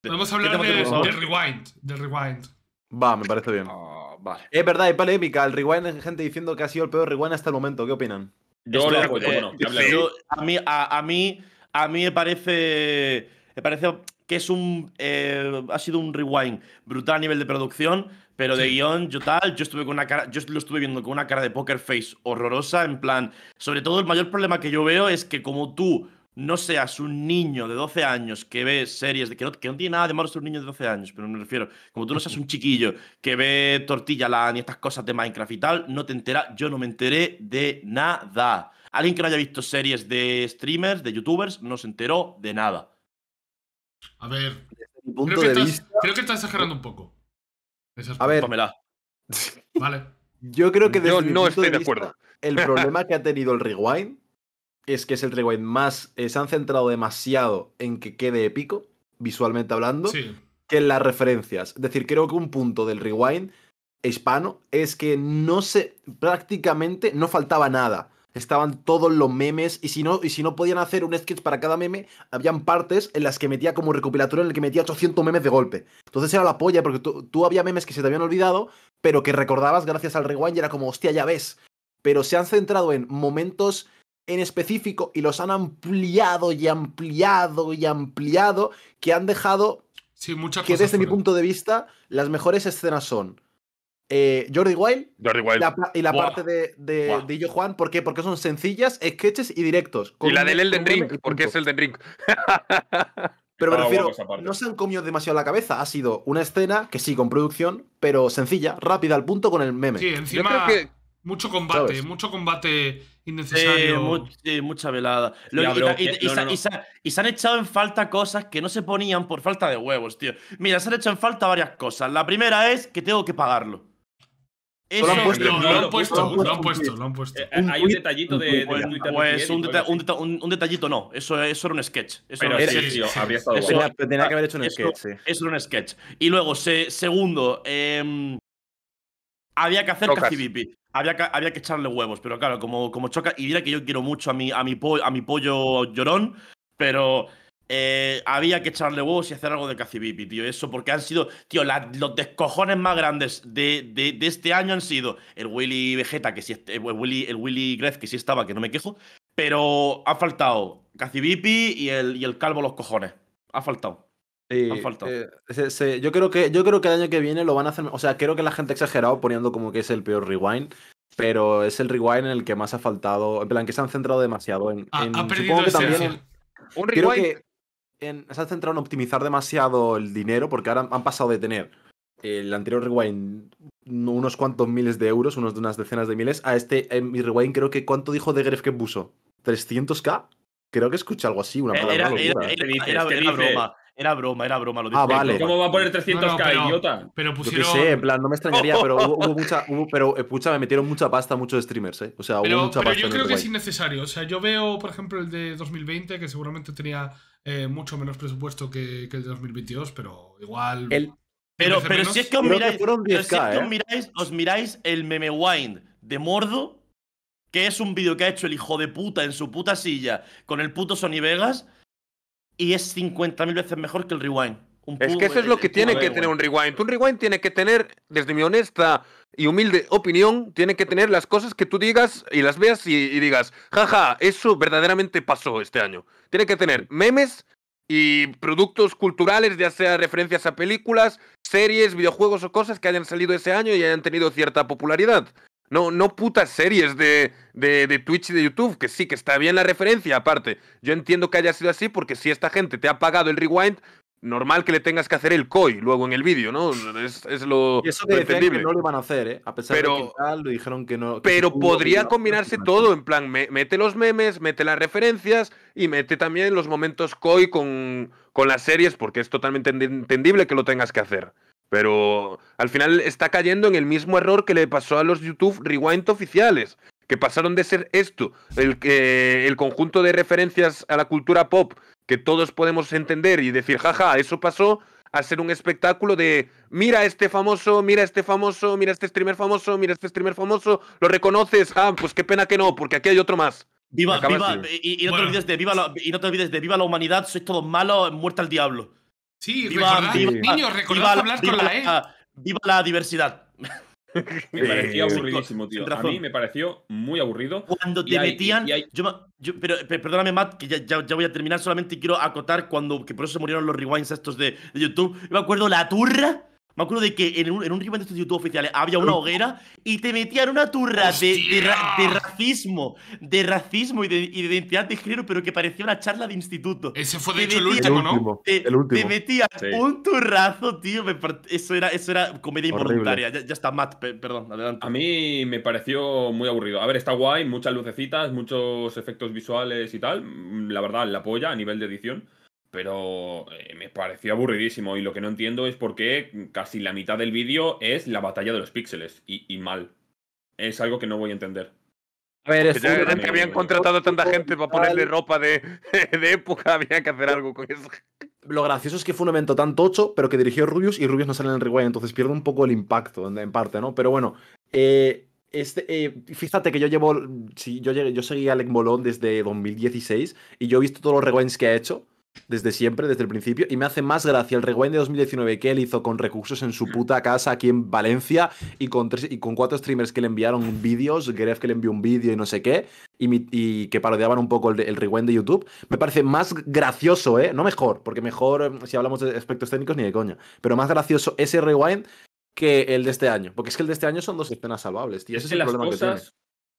Podemos hablar de, rewind. rewind. Va, me parece bien. Ah, es verdad, hay polémica. El rewind es gente diciendo que ha sido el peor rewind hasta el momento. ¿Qué opinan? Yo, a, mí, a, mí, a mí me parece. Me parece que es un. Eh, ha sido un rewind brutal a nivel de producción, pero de guión, yo tal, yo estuve con una cara, yo lo estuve viendo con una cara de poker face horrorosa, en plan, sobre todo el mayor problema que yo veo es que como tú no seas un niño de 12 años que ve series de que no, tiene nada de malo ser un niño de 12 años, pero me refiero, como tú no seas un chiquillo que ve Tortilla Land y estas cosas de Minecraft y tal, no te enteras, yo no me enteré de nada. Alguien que no haya visto series de streamers, de youtubers, no se enteró de nada. A ver, creo, que estás, exagerando un poco. a ver, vale. Yo creo que desde yo no estoy de, de acuerdo. el problema que ha tenido el rewind es que es el Rewind más. Eh, se han centrado demasiado en que quede épico, visualmente hablando, que en las referencias. Es decir, creo que un punto del Rewind hispano es que no se. prácticamente no faltaba nada. Estaban todos los memes y si no, y si no podían hacer un sketch para cada meme, habían partes en las que metía como recopilatorio en el que metía 800 memes de golpe. Entonces era la polla porque tú, tú había memes que se te habían olvidado, pero que recordabas gracias al rewind y era como, hostia, ya ves. Pero se han centrado en momentos en específico y los han ampliado y ampliado y ampliado que han dejado que desde mi punto de vista las mejores escenas son eh, Jordi Wild, y la parte de, de, Illo Juan. ¿Por qué? Porque son sencillas, sketches y directos. Y la del Elden Ring, porque es Elden Ring. Pero me refiero, no se han comido demasiado la cabeza. Ha sido una escena que sí, con producción, pero sencilla, rápida al punto con el meme. Sí, encima... creo que, mucho combate, mucho combate innecesario. sí, mucha velada. y, Se, han echado en falta cosas que no se ponían por falta de huevos, tío. Mira, se han echado en falta varias cosas. La primera es que tengo que pagarlo. Eso, lo, han puesto, lo, han puesto, han eh, puesto, hay un detallito de, Pues un, detallito no, eso, eso era un sketch. Eso era, sí, tenía, que haber hecho un sketch. Eso era un sketch. Y luego, segundo, em, había que hacer cacibipi, Había que, había que echarle huevos, pero claro, como, como choca. Y dirá que yo quiero mucho a mi, a mi, a mi pollo llorón, pero eh, había que echarle huevos y hacer algo de Cacibipi, tío. Eso porque han sido, tío, los descojones más grandes de, de, este año han sido el Willy Vegeta, que sí, el Willy, el Willy Grez, que sí estaba, que no me quejo, pero ha faltado Cacibipi y el, y el Calvo los cojones. Ha faltado. Eh, eh, yo, creo que, yo creo que el año que viene lo van a hacer. O sea, creo que la gente ha exagerado poniendo como que es el peor rewind. Pero es el rewind en el que más ha faltado. En plan, que se han centrado demasiado en. supongo que también. Un se han centrado en optimizar demasiado el dinero porque ahora han pasado de tener el anterior rewind unos cuantos miles de euros, unos de unas decenas de miles, a este en eh, mi rewind creo que ¿cuánto dijo de Gref que puso? ¿300k? Creo que escucha algo así, una palabra. Era, broma. Era broma, era broma. Lo ah, vale. ¿Cómo va a poner 300k, idiota? Pero pusieron. Yo sé, en plan, no me extrañaría, pero hubo, mucha. Hubo, pero, eh, pucha, me metieron mucha pasta muchos streamers, ¿eh? O sea, pero, hubo mucha pasta. Pero yo creo que es innecesario. O sea, yo veo, por ejemplo, el de 2020, que seguramente tenía eh, mucho menos presupuesto que, el de 2022, pero igual. pero, pero si es que os miráis, Pero si es que os, eh. miráis, os miráis el meme de Mordo, que es un vídeo que ha hecho el hijo de puta en su puta silla con el puto Sony Vegas y es 50.000 veces mejor que el rewind. es que eso es lo que tiene que tener un rewind. Un rewind tiene que tener, desde mi honesta y humilde opinión, tiene que tener las cosas que tú digas y las veas y, y digas, jaja, eso verdaderamente pasó este año. Tiene que tener memes y productos culturales, ya sea referencias a películas, series, videojuegos o cosas que hayan salido ese año y hayan tenido cierta popularidad. No, no putas series de, de, Twitch y de YouTube, que sí, que está bien la referencia, aparte. Yo entiendo que haya sido así porque si esta gente te ha pagado el rewind, normal que le tengas que hacer el COI luego en el vídeo, ¿no? Es, es lo, y eso Que no lo van a hacer, ¿eh? A pesar de que tal, lo dijeron que no. pero podría combinarse todo, en plan, mete los memes, mete las referencias y mete también los momentos COI con las series, porque es totalmente entendible que lo tengas que hacer. Pero al final está cayendo en el mismo error que le pasó a los YouTube Rewind oficiales, que pasaron de ser esto, el, el conjunto de referencias a la cultura pop que todos podemos entender y decir, jaja, eso pasó, a ser un espectáculo de, mira este famoso, mira este famoso, mira este streamer famoso, mira este streamer famoso, lo reconoces, ah, pues qué pena que no, porque aquí hay otro más. Viva, viva, y, no te olvides de, viva la, y no te olvides de viva la humanidad, sois todos malos, muerta el diablo. Sí, recordad, niños, recordad hablar con la E. Ah, viva la diversidad. Me pareció aburridísimo, tío. A mí me pareció muy aburrido. Cuando te metían. pero, perdóname, Matt, que ya, voy a terminar. Solamente quiero acotar cuando. Que por eso se murieron los rewinds estos de, de YouTube. Yo me acuerdo la turra me acuerdo de que en un, en de estos YouTube oficiales había una hoguera y te metían una turra de, de, racismo, de racismo y de, identidad de género, pero que parecía una charla de instituto. Ese fue de hecho el último, ¿no? Te, el último. un turrazo, tío. eso, era, eso era comedia involuntaria. Ya, ya, está, Matt, perdón, adelante. A mí me pareció muy aburrido. A ver, está guay, muchas lucecitas, muchos efectos visuales y tal. La verdad, la polla a nivel de edición pero eh, me pareció aburridísimo y lo que no entiendo es por qué casi la mitad del vídeo es la batalla de los píxeles y, mal. Es algo que no voy a entender. A ver, es que habían contratado a tanta gente para ponerle ropa de, época, había que hacer algo con eso. Lo gracioso es que fue un evento tan tocho, pero que dirigió Rubius y Rubius no sale en el rewind, entonces pierde un poco el impacto en, parte, ¿no? Pero bueno, eh, este, eh, fíjate que yo llevo, yo, yo seguí a Alec Molón desde 2016 y yo he visto todos los rewinds que ha hecho desde siempre, desde el principio, y me hace más gracia el rewind de 2019 que él hizo con recursos en su puta casa aquí en Valencia y con, tres, y con cuatro streamers que le enviaron vídeos, Gref que le envió un vídeo y no sé qué, y, que parodiaban un poco el, rewind de YouTube. Me parece más gracioso, ¿eh? No mejor, porque mejor, eh, si hablamos de aspectos técnicos, ni de coña, pero más gracioso ese rewind que el de este año, porque es que el de este año son dos escenas salvables, tío. Ese es, el problema que tiene.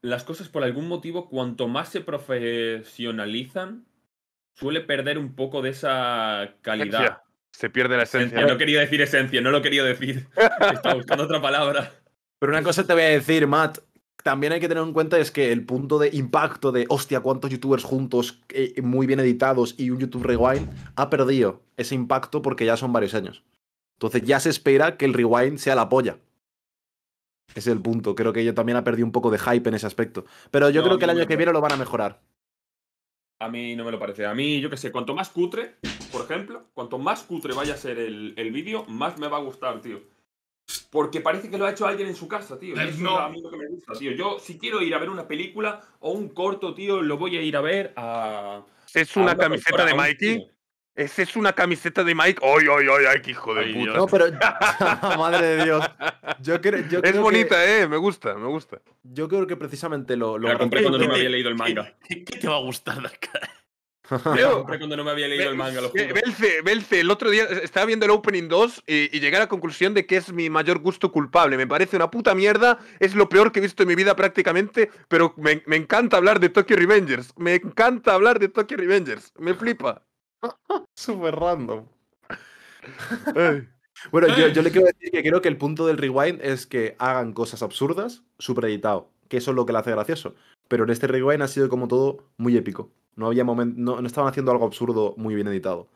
Las cosas, por algún motivo, cuanto más se profesionalizan, suele perder un poco de esa calidad. Se pierde la esencia. No quería decir esencia, no lo quería decir. Estaba buscando otra palabra. Pero una cosa te voy a decir, Matt. También hay que tener en cuenta es que el punto de impacto de hostia, cuántos youtubers juntos, eh, muy bien editados y un YouTube Rewind, ha perdido ese impacto porque ya son varios años. Entonces ya se espera que el Rewind sea la polla. Ese es el punto. Creo que yo también ha perdido un poco de hype en ese aspecto. Pero yo creo que el año que viene lo van a mejorar. A mí no me lo parece. A mí, yo qué sé, cuanto más cutre, por ejemplo, cuanto más cutre vaya a ser el, vídeo, más me va a gustar, tío. Porque parece que lo ha hecho alguien en su casa, tío. Eh, a mí lo que me gusta, tío. Yo, si quiero ir a ver una película o un corto, tío, lo voy a ir a ver a. ¿Es una, camiseta de Mikey? Esa es una camiseta de Mike. ¡Ay, ay, ay, ay hijo de puta! No, pero. madre de Dios. es bonita, ¿eh? Me gusta, me gusta. Yo creo que precisamente lo. lo la compré cuando no me había leído el manga. ¿Qué, te va a gustar de acá? Yo compré cuando no me había leído el manga. Lo Belce, Belce, el otro día estaba viendo el Opening 2 y, y, llegué a la conclusión de que es mi mayor gusto culpable. Me parece una puta mierda, es lo peor que he visto en mi vida prácticamente, pero me, me encanta hablar de Tokyo Revengers. Me encanta hablar de Tokyo Revengers. Me flipa. Súper random. Bueno, yo, le quiero decir que creo que el punto del rewind es que hagan cosas absurdas, super editado, que eso es lo que le hace gracioso. Pero en este rewind ha sido como todo muy épico. No había momento, no, estaban haciendo algo absurdo muy bien editado.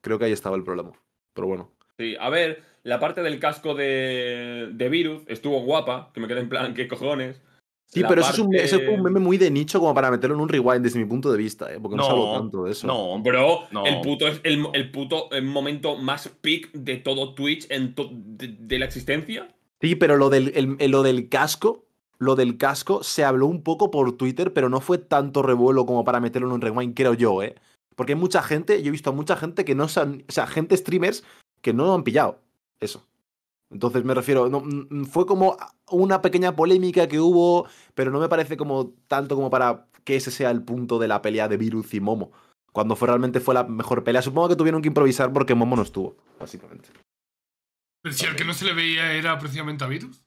Creo que ahí estaba el problema. Pero bueno. Sí, a ver, la parte del casco de, de Virus estuvo guapa, que me quedé en plan, ¿qué cojones? Sí, pero eso, es un, eso, meme muy de nicho como para meterlo en un rewind desde mi punto de vista, ¿eh? porque no, no salgo tanto de eso. No, bro, el puto el, momento más peak de todo Twitch en de, la existencia. Sí, pero lo del, lo del casco, lo del casco se habló un poco por Twitter, pero no fue tanto revuelo como para meterlo en un rewind, creo yo, ¿eh? Porque hay mucha gente, yo he visto a mucha gente que no se o sea, gente streamers que no lo han pillado. Eso. Entonces me refiero, mm, fue como una pequeña polémica que hubo, pero no me parece como tanto como para que ese sea el punto de la pelea de Virus y Momo. Cuando realmente fue la mejor pelea. Supongo que tuvieron que improvisar porque Momo no estuvo, básicamente. Pero si al que no se le veía era precisamente a Virus.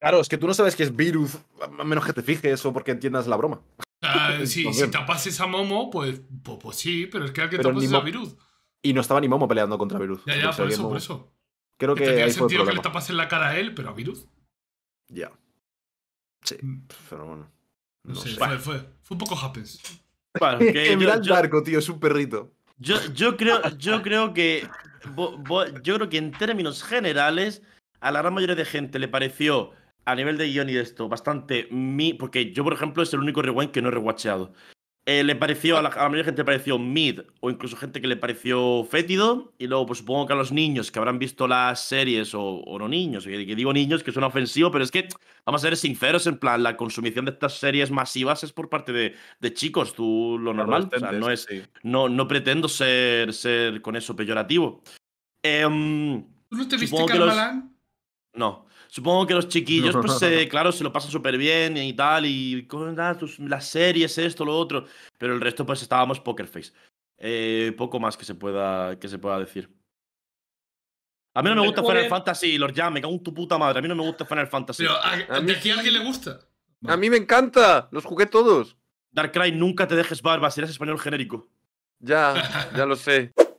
Claro, es que tú no sabes que es Virus, a menos que te fijes o porque entiendas la broma. Ah, si tapases a Momo, pues, pues, sí, pero es que al que es a Virus. Y no estaba ni Momo peleando contra Virus. Ya, ya, por eso, por eso. Creo que. Tiene sentido que le tapas en la cara a él, pero a Virus. Ya. Sí, mm. pero bueno. No, sé, Fue, fue, un poco happens. Bueno, que tío, es un perrito. Yo, creo, yo creo que. yo creo que en términos generales, a la gran mayoría de gente le pareció, a nivel de guión y de esto, bastante mi. Porque yo, por ejemplo, es el único rewind que no he rewatcheado. Eh, le pareció, a la, la, mayoría de gente pareció mid o incluso gente que le pareció fétido. Y luego, pues supongo que a los niños que habrán visto las series o, o no niños, que, digo niños que suena ofensivo, pero es que vamos a ser sinceros, en plan, la consumición de estas series masivas es por parte de, de chicos, tú lo normal. no, es, no, pretendo ser, ser con eso peyorativo. Eh, ¿Tú no te viste No. Supongo que los chiquillos, pues claro, se lo pasan súper bien y tal, y con ah, las series, esto, lo otro. Pero el resto, pues estábamos poker face. Eh, poco más que se, pueda, que se pueda decir. A mí no me gusta pues, Final eh, Fantasy, los Jam, me cago en tu puta madre. A mí no me gusta Final Fantasy. Pero a, a alguien le gusta. A mí me encanta, los jugué todos. Darkrai, nunca te dejes barba, serás español genérico. Ya, ya lo sé.